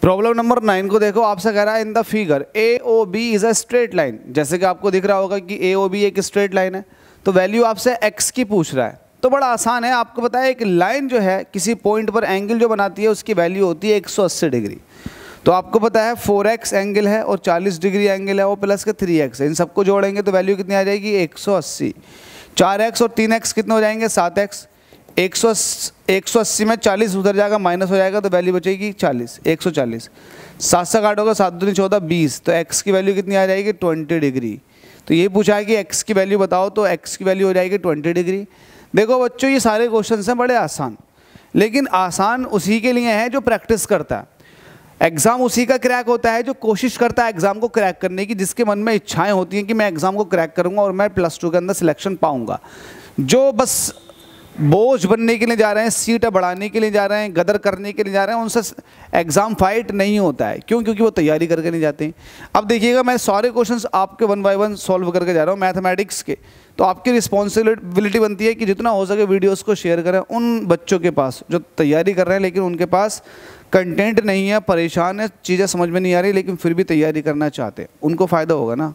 problem number nine को देखो आपसे कह रहा है in the figure A O B is a straight line जैसे कि आपको दिख रहा होगा कि ए ओ बी एक स्ट्रेट लाइन है तो वैल्यू आपसे एक्स की पूछ रहा है तो बड़ा आसान है आपको पता है एक लाइन जो है किसी पॉइंट पर एंगल जो बनाती है उसकी वैल्यू होती है 180 डिग्री तो आपको पता है 4x एंगल है और 40 डिग्री एंगल है वो प्लस के 3x है इन सबको जोड़ेंगे तो वैल्यू कितनी आ जाएगी 180 4x और 3x कितने हो जाएंगे 7x एक सौ एक सौ अस्सी में चालीस उधर जाएगा माइनस हो जाएगा तो वैल्यू बचेगी चालीस एक सौ चालीस सात सौ आठ होगा सात दूनी चौदह बीस तो एक्स की वैल्यू कितनी आ जाएगी ट्वेंटी डिग्री तो ये पूछा है कि एक्स की वैल्यू बताओ तो एक्स की वैल्यू हो जाएगी ट्वेंटी डिग्री देखो बच्चों ये सारे क्वेश्चन हैं बड़े आसान लेकिन आसान उसी के लिए है जो प्रैक्टिस करता है एग्ज़ाम उसी का क्रैक होता है जो कोशिश करता है एग्ज़ाम को क्रैक करने की जिसके मन में इच्छाएं होती हैं कि मैं एग्ज़ाम को क्रैक करूंगा और मैं प्लस टू के अंदर सिलेक्शन पाऊंगा जो बस बोझ बनने के लिए जा रहे हैं सीटें बढ़ाने के लिए जा रहे हैं गदर करने के लिए जा रहे हैं उनसे एग्ज़ाम फाइट नहीं होता है क्यों क्योंकि वो तैयारी करके नहीं जाते हैं अब देखिएगा मैं सारे क्वेश्चंस आपके वन बाय वन सॉल्व करके जा रहा हूँ मैथमेटिक्स के तो आपकी रिस्पॉन्सिबिलिटी बनती है कि जितना हो सके वीडियोज़ को शेयर करें उन बच्चों के पास जो तैयारी कर रहे हैं लेकिन उनके पास कंटेंट नहीं है परेशान है चीज़ें समझ में नहीं आ रही लेकिन फिर भी तैयारी करना चाहते हैं उनको फ़ायदा होगा ना